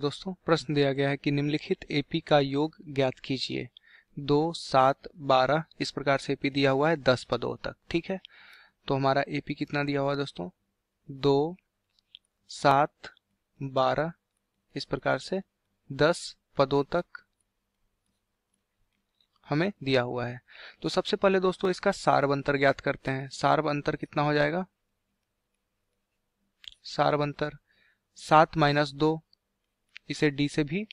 दोस्तों प्रश्न दिया गया है कि निम्नलिखित एपी का योग ज्ञात कीजिए दो सात बारह इस प्रकार से एपी दिया हुआ है दस पदों तक ठीक है तो हमारा एपी कितना दिया हुआ है दोस्तों दो सात बारह इस प्रकार से दस पदों तक हमें दिया हुआ है तो सबसे पहले दोस्तों इसका सार्व अंतर ज्ञात करते हैं सार्व अंतर कितना हो जाएगा सार्व अंतर सात माइनस दो इसे डी से भी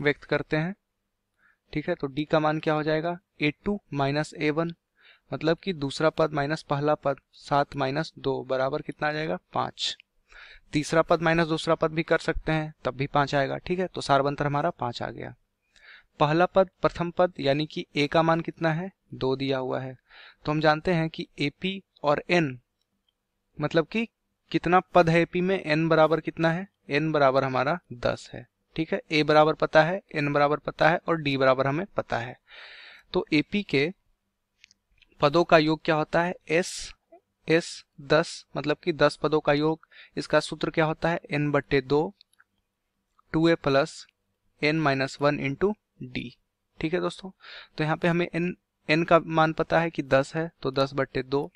व्यक्त करते हैं ठीक है तो डी का मान क्या हो जाएगा A two minus A one मतलब कि दूसरा पद माइनस पहला पद सात माइनस दो बराबर कितना आ जाएगा पाँच तीसरा पद माइनस दूसरा पद भी कर सकते हैं तब भी पाँच आएगा ठीक है तो सार्वंतर हमारा पाँच आ गया पहला पद प्रथम पद यानी कि ए का मान कितना है दो दिया हुआ है तो हम जानते हैं कि ए और एन मतलब कि कितना पद है एपी में एन बराबर कितना है एन बराबर हमारा दस है ठीक है ए बराबर पता है एन बराबर पता है और डी बराबर हमें पता है तो एपी के पदों का योग क्या होता है एस एस दस मतलब कि दस पदों का योग इसका सूत्र क्या होता है एन बट्टे दो two A plus N minus one into D ठीक है दोस्तों तो यहाँ पे हमें एन एन का मान पता है कि दस है तो दस बट्टे दो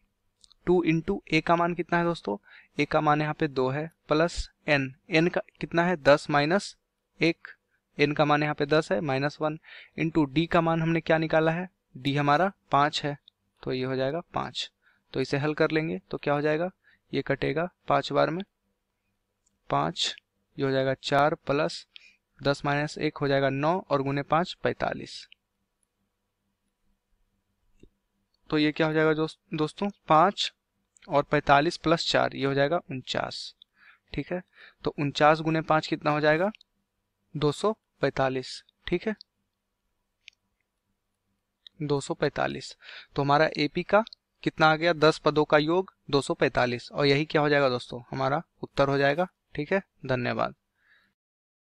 टू इंटू ए का मान कितना है दोस्तों ए का मान यहाँ पे दो है प्लस एन एन का कितना है दस माइनस एक एन का मान यहाँ पे दस है माइनस वन इंटू डी का मान हमने क्या निकाला है डी हमारा पांच है तो ये हो जाएगा पांच तो इसे हल कर लेंगे तो क्या हो जाएगा ये कटेगा पांच बार में पांच ये हो जाएगा चार प्लस दस माइनस एक हो जाएगा नौ और गुने पांच पैतालीस तो ये क्या हो जाएगा दोस्त दोस्तों पाँच और पैंतालीस प्लस चार ये हो जाएगा उनचास ठीक है तो उनचास गुने पाँच कितना हो जाएगा दो सौ पैंतालीस ठीक है दो सौ पैंतालीस तो हमारा एपी का कितना आ गया दस पदों का योग दो सौ पैंतालीस और यही क्या हो जाएगा दोस्तों हमारा उत्तर हो जाएगा ठीक है धन्यवाद